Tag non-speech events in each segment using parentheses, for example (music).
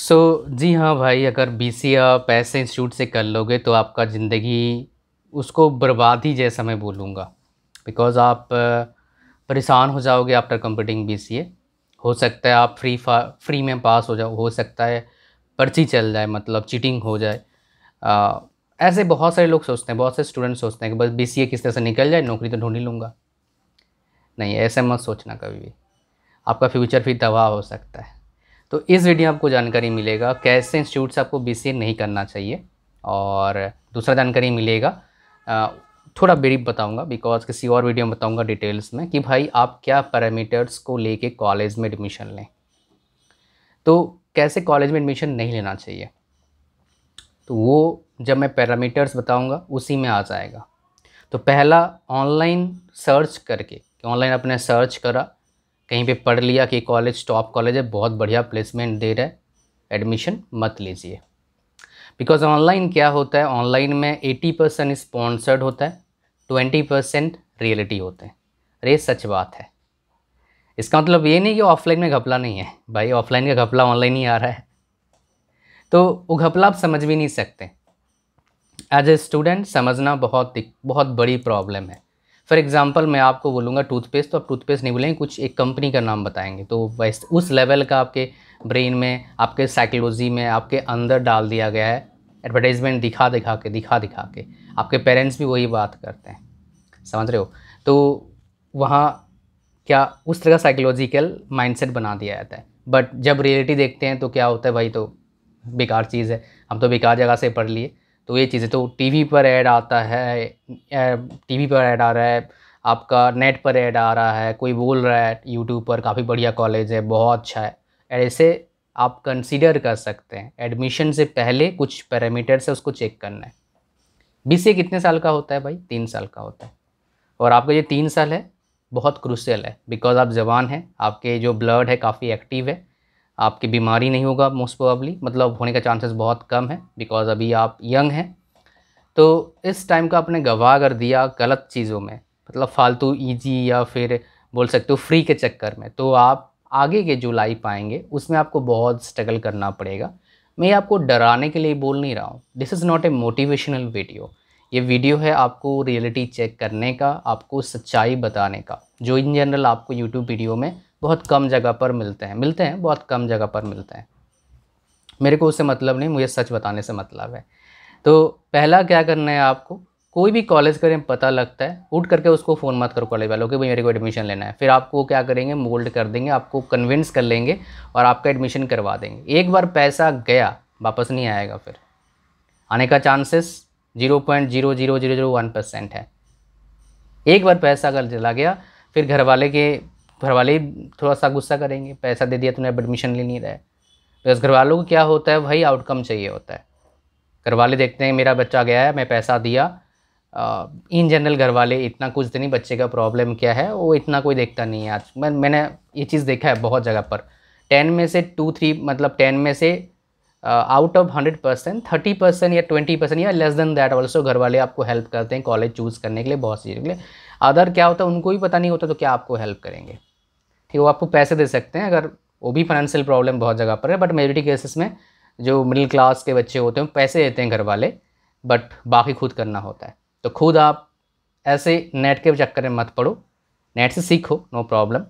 सो so, जी हाँ भाई अगर बी सी आप ऐसे इंस्टीट्यूट से कर लोगे तो आपका ज़िंदगी उसको बर्बाद ही जैसा मैं बोलूँगा बिकॉज़ आप परेशान हो जाओगे आफ्टर कम्पटिंग बी सी ए हो सकता है आप फ्री फ्री में पास हो जाओ हो सकता है पर्ची चल जाए मतलब चीटिंग हो जाए आ, ऐसे बहुत सारे लोग सोचते हैं बहुत से स्टूडेंट सोचते हैं कि बस बी सी ए किस तरह से निकल जाए नौकरी तो ढूंढ ही लूँगा नहीं ऐसे मत सोचना कभी भी आपका फ्यूचर फिर तबाह हो सकता है तो इस वीडियो में आपको जानकारी मिलेगा कैसे इंस्टीट्यूट से आपको बी नहीं करना चाहिए और दूसरा जानकारी मिलेगा थोड़ा ब्रीफ बताऊंगा बिकॉज किसी और वीडियो में बताऊंगा डिटेल्स में कि भाई आप क्या पैरामीटर्स को लेके कॉलेज में एडमिशन लें तो कैसे कॉलेज में एडमिशन नहीं लेना चाहिए तो वो जब मैं पैरामीटर्स बताऊंगा उसी में आ जाएगा तो पहला ऑनलाइन सर्च करके ऑनलाइन आपने सर्च करा कहीं पे पढ़ लिया कि कॉलेज टॉप कॉलेज है बहुत बढ़िया प्लेसमेंट दे रहा है एडमिशन मत लीजिए बिकॉज ऑनलाइन क्या होता है ऑनलाइन में 80 परसेंट स्पॉन्सर्ड होता है 20 परसेंट रियलिटी होते हैं अरे सच बात है इसका मतलब ये नहीं कि ऑफलाइन में घपला नहीं है भाई ऑफलाइन का घपला ऑनलाइन ही आ रहा है तो वो घपला आप समझ भी नहीं सकते एज ए स्टूडेंट समझना बहुत बहुत बड़ी प्रॉब्लम है फॉर एग्ज़ाम्पल मैं आपको बोलूँगा टूथपेस्ट तो आप टूथपेस्ट नहीं बोलेंगे कुछ एक कंपनी का नाम बताएंगे तो वैसे उस लेवल का आपके ब्रेन में आपके साइकोलॉजी में आपके अंदर डाल दिया गया है एडवर्टाइजमेंट दिखा दिखा के दिखा दिखा के आपके पेरेंट्स भी वही बात करते हैं समझ रहे हो तो वहाँ क्या उस तरह का साइकोलॉजिकल माइंडसेट बना दिया जाता है बट जब रियलिटी देखते हैं तो क्या होता है भाई तो बेकार चीज़ है हम तो बेकार जगह से पढ़ लिए तो ये चीज़ें तो टीवी पर ऐड आता है टीवी पर ऐड आ रहा है आपका नेट पर ऐड आ रहा है कोई बोल रहा है यूट्यूब पर काफ़ी बढ़िया कॉलेज है बहुत अच्छा है ऐसे आप कंसीडर कर सकते हैं एडमिशन से पहले कुछ पैरामीटर से उसको चेक करना है बी सी कितने साल का होता है भाई तीन साल का होता है और आपका ये तीन साल है बहुत क्रूसियल है बिकॉज आप जवान हैं आपके जो ब्लड है काफ़ी एक्टिव है आपकी बीमारी नहीं होगा मोस्ट प्रोबली मतलब होने का चांसेस बहुत कम है बिकॉज अभी आप यंग हैं तो इस टाइम का आपने गवाह कर दिया गलत चीज़ों में मतलब फालतू ईजी e या फिर बोल सकते हो फ्री के चक्कर में तो आप आगे के जो लाइफ आएंगे उसमें आपको बहुत स्ट्रगल करना पड़ेगा मैं आपको डराने के लिए बोल नहीं रहा हूँ this is not a motivational video ये वीडियो है आपको रियलिटी चेक करने का आपको सच्चाई बताने का जो इन जनरल आपको यूट्यूब वीडियो में बहुत कम जगह पर मिलते हैं मिलते हैं बहुत कम जगह पर मिलते हैं मेरे को उससे मतलब नहीं मुझे सच बताने से मतलब है तो पहला क्या करना है आपको कोई भी कॉलेज करें पता लगता है उठ करके उसको फ़ोन मत करो कॉलेज वालों के भाई मेरे को एडमिशन लेना है फिर आपको क्या करेंगे मोल्ड कर देंगे आपको कन्विंस कर लेंगे और आपका एडमिशन करवा देंगे एक बार पैसा गया वापस नहीं आएगा फिर आने का chances zero point zero zero zero zero one percent है एक बार पैसा अगर चला गया फिर घर वाले के घर वाले ही थोड़ा सा गुस्सा करेंगे पैसा दे दिया तुमने अब एडमिशन ले नहीं रहा है बिकॉज तो घर वालों को क्या होता है वही आउटकम चाहिए होता है घर वाले देखते हैं मेरा बच्चा गया है मैं पैसा दिया इन जनरल घर वाले इतना कुछ तो नहीं बच्चे का प्रॉब्लम क्या है वो इतना कोई देखता नहीं है आज मैं मैंने ये चीज़ देखा है बहुत जगह पर टेन में से टू थ्री मतलब टेन में से out of hundred percent thirty percent या ट्वेंटी परसेंट या लेस देन दैट ऑल्सो घर वाले आपको हेल्प करते हैं कॉलेज चूज़ करने के लिए बहुत चीज़ों के लिए अदर क्या होता है उनको भी पता नहीं होता तो क्या आपको हेल्प करेंगे ठीक है वो आपको पैसे दे सकते हैं अगर वो भी फाइनेंशियल प्रॉब्लम बहुत जगह पर है बट मेजोरिटी केसेस में जो मिडिल क्लास के बच्चे होते हैं पैसे देते हैं घर वाले बट बाकी खुद करना होता है तो खुद आप ऐसे नेट के चक्कर में मत पढ़ो नेट से सीखो नो प्रॉब्लम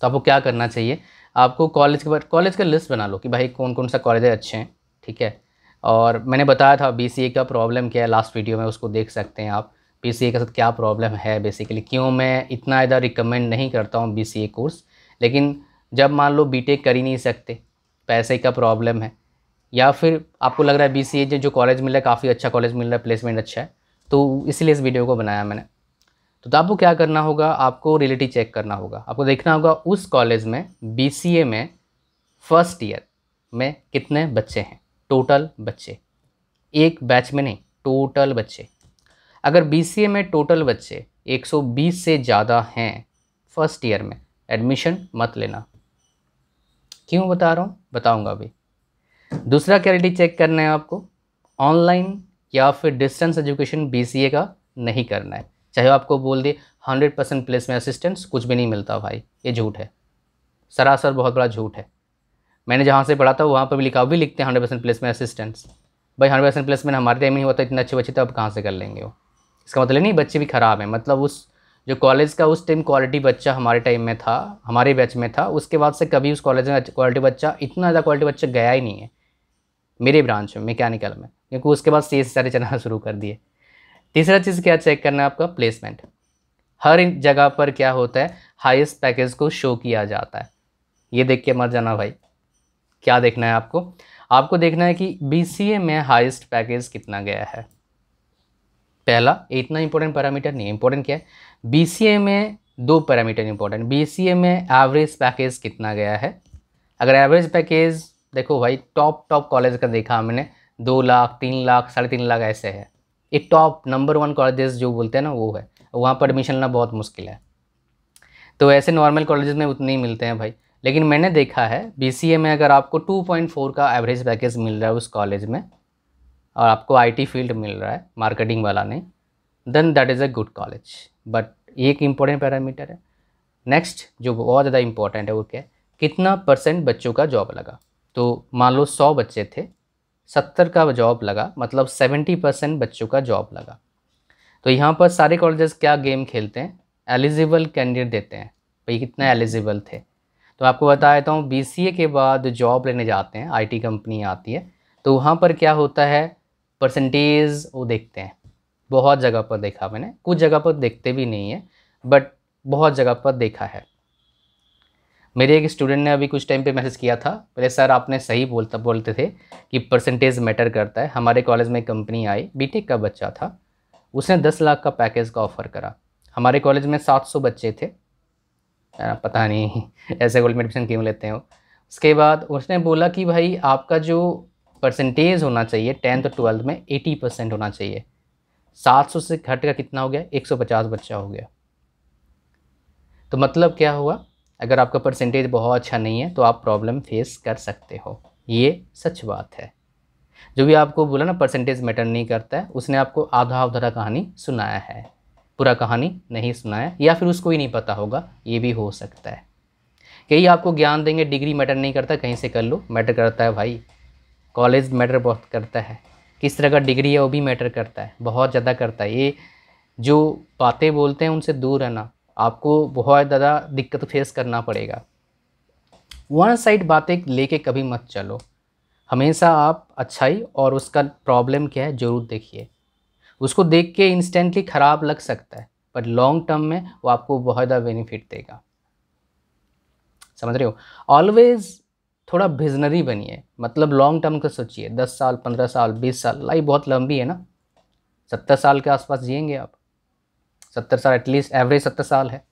तो आपको क्या करना चाहिए आपको कॉलेज के बाद कॉलेज का लिस्ट बना लो कि भाई कौन कौन सा कॉलेज अच्छे हैं ठीक है और मैंने बताया था बी का प्रॉब्लम क्या है लास्ट वीडियो में उसको देख सकते हैं आप बी के साथ क्या प्रॉब्लम है बेसिकली क्यों मैं इतना ज़्यादा रिकमेंड नहीं करता हूँ बी कोर्स लेकिन जब मान लो बी e कर ही नहीं सकते पैसे का प्रॉब्लम है या फिर आपको लग रहा है बी जो जो कॉलेज मिल रहा है काफ़ी अच्छा कॉलेज मिल रहा है प्लेसमेंट अच्छा है तो इसलिए इस वीडियो को बनाया मैंने तो, तो, आपको क्या करना होगा आपको रियलिटी चेक करना होगा आपको देखना होगा उस कॉलेज में बी में फर्स्ट ईयर में कितने बच्चे हैं टोटल बच्चे एक बैच में नहीं टोटल बच्चे अगर बी में टोटल बच्चे 120 से ज़्यादा हैं फर्स्ट ईयर में एडमिशन मत लेना क्यों बता रहा हूँ बताऊँगा अभी दूसरा क्वालिटी चेक करना है आपको ऑनलाइन या फिर डिस्टेंस एजुकेशन ए का नहीं करना है चाहे आपको बोल दे hundred percent placement assistance कुछ भी नहीं मिलता भाई ये झूठ है सरासर बहुत बड़ा झूठ है मैंने जहाँ से पढ़ा था वहाँ पर भी लिखा भी लिखते हैं hundred percent placement assistance भाई हंड्रेड परसेंट प्लेस में हमारे टाइम नहीं होता इतने अच्छे बच्चे तो आप कहाँ से कर लेंगे वो इसका मतलब नहीं बच्चे भी ख़राब हैं मतलब उस जो कॉलेज का उस टाइम क्वालिटी बच्चा हमारे टाइम में था हमारे बैच में था उसके बाद से कभी उस कॉलेज में क्वालिटी बच्चा इतना ज़्यादा क्वालिटी बच्चा गया ही नहीं है मेरे ब्रांच में मैकेनिकल में क्योंकि उसके बाद से e सारे चलना शुरू कर दिए तीसरा चीज़ क्या चेक करना है आपका प्लेसमेंट हर जगह पर क्या होता है हाईएस्ट पैकेज को शो किया जाता है ये देख के मत जाना भाई क्या देखना है आपको आपको देखना है कि बी में हाइस्ट पैकेज कितना गया है पहला इतना इंपॉर्टेंट पैरामीटर नहीं इंपॉर्टेंट क्या है बी में दो पैरामीटर इंपॉर्टेंट बी में एवरेज पैकेज कितना गया है अगर एवरेज पैकेज देखो भाई टॉप टॉप कॉलेज का देखा हमने दो लाख तीन लाख साढ़े तीन लाख ऐसे है एक टॉप नंबर वन कॉलेजेस जो बोलते हैं ना वो है वहाँ पर एडमिशन लेना बहुत मुश्किल है तो ऐसे नॉर्मल कॉलेजेस में उतने ही मिलते हैं भाई लेकिन मैंने देखा है बी में अगर आपको 2.4 का एवरेज पैकेज मिल रहा है उस कॉलेज में और आपको आईटी फील्ड मिल रहा है मार्केटिंग वाला नहीं then that is a good college but एक इम्पॉर्टेंट पैरामीटर है नेक्स्ट जो बहुत ज़्यादा इम्पोर्टेंट है वो क्या है कितना परसेंट बच्चों का जॉब लगा तो मान लो सौ बच्चे थे सत्तर का जॉब लगा मतलब सेवेंटी परसेंट बच्चों का जॉब लगा तो यहाँ पर सारे कॉलेजेस क्या गेम खेलते हैं एलिजिबल कैंडिडेट देते हैं भाई कितना एलिजिबल थे तो आपको बता देता हूँ बी के बाद जॉब लेने जाते हैं आई कंपनी आती है तो वहाँ पर क्या होता है परसेंटेज वो देखते हैं बहुत जगह पर देखा मैंने कुछ जगह पर देखते भी नहीं है बट बहुत जगह पर देखा है मेरे एक स्टूडेंट ने अभी कुछ टाइम पे मैसेज किया था पहले सर आपने सही बोलता बोलते थे कि परसेंटेज मैटर करता है हमारे कॉलेज में कंपनी आई बीटेक का बच्चा था उसने दस लाख का पैकेज का ऑफ़र करा हमारे कॉलेज में सात सौ बच्चे थे पता नहीं (laughs) ऐसे कॉलेज में एडमिशन क्यों लेते हो उसके बाद उसने बोला कि भाई आपका जो परसेंटेज होना चाहिए टेंथ और ट्वेल्थ में एटी परसेंट होना चाहिए सात सौ से घट का कितना हो गया एक सौ पचास बच्चा हो गया तो मतलब क्या हुआ अगर आपका परसेंटेज बहुत अच्छा नहीं है तो आप प्रॉब्लम फेस कर सकते हो ये सच बात है जो भी आपको बोला ना परसेंटेज मैटर नहीं करता है उसने आपको आधा अधूरा कहानी सुनाया है पूरा कहानी नहीं सुनाया या फिर उसको ही नहीं पता होगा ये भी हो सकता है कहीं आपको ज्ञान देंगे डिग्री मैटर नहीं करता कहीं से कर लो मैटर करता है भाई कॉलेज मैटर बहुत करता है किस तरह का डिग्री है वो भी मैटर करता है बहुत ज़्यादा करता है ये जो बातें बोलते हैं उनसे दूर रहना आपको बहुत ज़्यादा दिक्कत फेस करना पड़ेगा वन साइड बातें लेके कभी मत चलो हमेशा आप अच्छाई और उसका प्रॉब्लम क्या है ज़रूर देखिए उसको देख के इंस्टेंटली ख़राब लग सकता है पर लॉन्ग टर्म में वो आपको बहुत ज़्यादा बेनिफिट देगा समझ रहे हो ऑलवेज थोड़ा विजनरी बनिए मतलब लॉन्ग टर्म का सोचिए दस साल पंद्रह साल बीस साल लाइफ बहुत लंबी है ना सत्तर साल के आसपास जिएंगे आप सत्तर साल एटलीस्ट एवरेज सत्तर साल है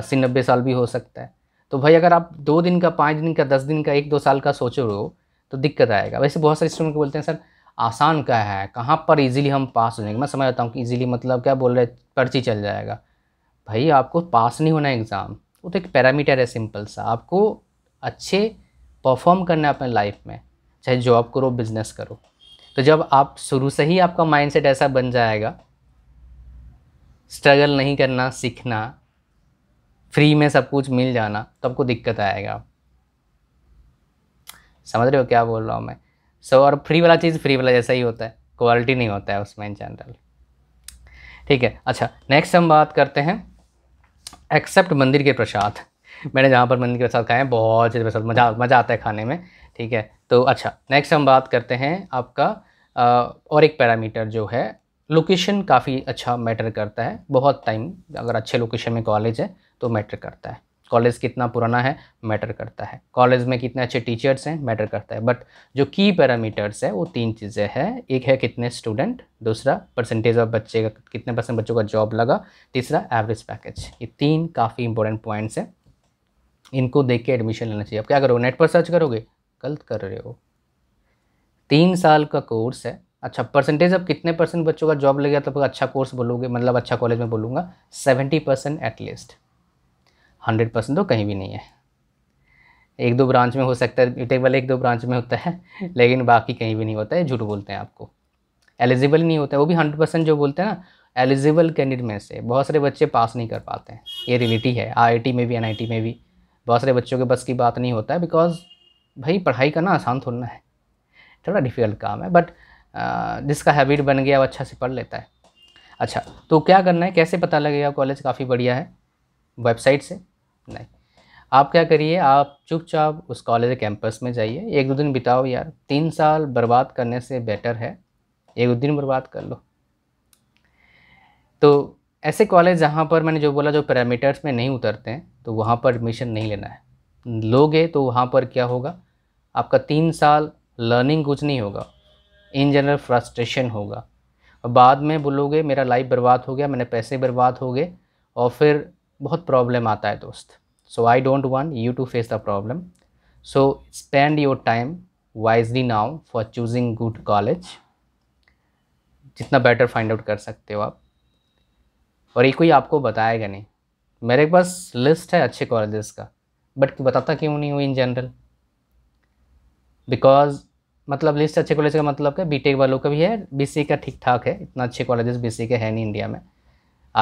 अस्सी नब्बे साल भी हो सकता है तो भाई अगर आप दो दिन का पाँच दिन का दस दिन का एक दो साल का सोचो हो तो दिक्कत आएगा वैसे बहुत सारे स्टूडेंट बोलते हैं सर आसान क्या है कहाँ पर इजीली हम पास हो जाएंगे मैं समझ आता हूँ कि इजीली मतलब क्या बोल रहे पर्ची चल जाएगा भाई आपको पास नहीं होना है एग्ज़ाम वो तो एक पैरामीटर है सिंपल सा आपको अच्छे परफॉर्म करना है अपने लाइफ में चाहे जॉब करो बिजनेस करो तो जब आप शुरू से ही आपका माइंडसेट ऐसा बन जाएगा स्ट्रगल नहीं करना सीखना फ्री में सब कुछ मिल जाना तो आपको दिक्कत आएगा समझ रहे हो क्या बोल रहा हूँ मैं सो so, और फ्री वाला चीज़ फ्री वाला जैसा ही होता है क्वालिटी नहीं होता है उसमें इन जनरल ठीक है अच्छा नेक्स्ट हम बात करते हैं एक्सेप्ट मंदिर के प्रसाद मैंने जहाँ पर मंदिर के साथ खाए हैं बहुत चीज़ प्रसाद मज़ा मज़ा आता है खाने में ठीक है तो अच्छा नेक्स्ट हम बात करते हैं आपका आ, और एक पैरामीटर जो है लोकेशन काफ़ी अच्छा मैटर करता है बहुत टाइम अगर अच्छे लोकेशन में कॉलेज है तो मैटर करता है कॉलेज कितना पुराना है मैटर करता है कॉलेज में कितने अच्छे टीचर्स हैं मैटर करता है बट जो की पैरामीटर्स है वो तीन चीज़ें हैं एक है कितने स्टूडेंट दूसरा परसेंटेज ऑफ बच्चे का कितने परसेंट बच्चों का जॉब लगा तीसरा एवरेज पैकेज ये तीन काफ़ी इंपॉर्टेंट पॉइंट्स हैं इनको देख के एडमिशन लेना चाहिए अब क्या करोगे नेट पर सर्च करोगे गलत कर रहे हो तीन साल का कोर्स है अच्छा परसेंटेज अब कितने परसेंट बच्चों का जॉब लग गया तब तो अच्छा कोर्स बोलोगे मतलब अच्छा कॉलेज में बोलूँगा seventy percent at least hundred percent तो कहीं भी नहीं है एक दो ब्रांच में हो सकता है बीटेक वाले एक दो ब्रांच में होता है (laughs) लेकिन बाकी कहीं भी नहीं होता है झूठ बोलते हैं आपको एलिजिबल नहीं होता है वो भी हंड्रेड परसेंट जो बोलते हैं ना एलिजिबल कैंडिडेट में से बहुत सारे बच्चे पास नहीं कर पाते हैं ये रियलिटी है आई में भी एन में भी बहुत सारे बच्चों के बस की बात नहीं होता है बिकॉज भाई पढ़ाई करना आसान थोड़ा है थोड़ा डिफ़िकल्ट काम है बट जिसका हैबिट बन गया वो अच्छा से पढ़ लेता है अच्छा तो क्या करना है कैसे पता लगेगा कॉलेज काफ़ी बढ़िया है वेबसाइट से नहीं आप क्या करिए आप चुपचाप उस कॉलेज कैंपस में जाइए एक दो दिन बिताओ यार तीन साल बर्बाद करने से बेटर है एक दो दिन बर्बाद कर लो तो ऐसे कॉलेज जहाँ पर मैंने जो बोला जो पैरामीटर्स में नहीं उतरते हैं तो वहाँ पर एडमिशन नहीं लेना है लोगे तो वहाँ पर क्या होगा आपका तीन साल लर्निंग कुछ नहीं होगा इन जनरल फ्रस्ट्रेशन होगा और बाद में बोलोगे मेरा लाइफ बर्बाद हो गया मैंने पैसे बर्बाद हो गए और फिर बहुत प्रॉब्लम आता है दोस्त so I don't want you to face the problem so spend your time wisely now for choosing good college जितना बेटर फाइंड आउट कर सकते हो आप और ये कोई आपको बताएगा नहीं मेरे पास लिस्ट है अच्छे कॉलेजेस का बट बताता क्यों नहीं हुई इन जनरल बिकॉज मतलब लिस्ट अच्छे कॉलेज का मतलब क्या बीटेक वालों का भी है बीसी का ठीक ठाक है इतना अच्छे कॉलेजेस बीसी के हैं नहीं इंडिया में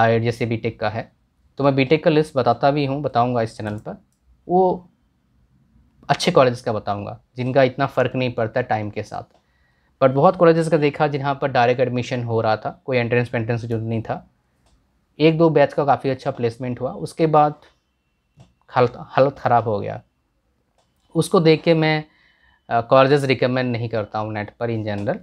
आई जैसे बीटेक का है तो मैं बीटेक का लिस्ट बताता भी हूँ बताऊँगा इस चैनल पर वो अच्छे कॉलेज का बताऊँगा जिनका इतना फ़र्क नहीं पड़ता टाइम के साथ बट बहुत कॉलेजेस का देखा जहाँ पर डायरेक्ट एडमिशन हो रहा था कोई एंट्रेंस वेंट्रेंस जो नहीं था एक दो बैच का काफ़ी अच्छा प्लेसमेंट हुआ उसके बाद हालत हालत ख़राब हो गया उसको देख के मैं कॉलेजेस रिकमेंड नहीं करता हूँ नेट पर इन जनरल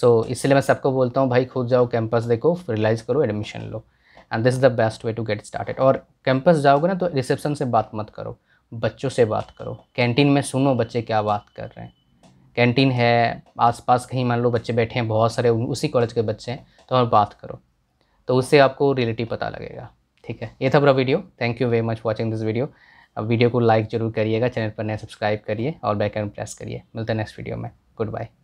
सो इसलिए मैं सबको बोलता हूँ भाई खुद जाओ कैंपस देखो रिलाइज़ करो एडमिशन लो and this is the best way to get started और कैंपस जाओगे ना तो रिसेप्शन से बात मत करो बच्चों से बात करो कैंटीन में सुनो बच्चे क्या बात कर रहे हैं कैंटीन है आसपास कहीं मान लो बच्चे बैठे हैं बहुत सारे उसी कॉलेज के बच्चे हैं तो और बात करो तो उससे आपको रियलिटी पता लगेगा ठीक है ये था पूरा video thank you very much watching this video अब वीडियो को लाइक जरूर करिएगा चैनल पर नया सब्सक्राइब करिए और बैक प्रेस करिए मिलते हैं नेक्स्ट वीडियो में गुड बाय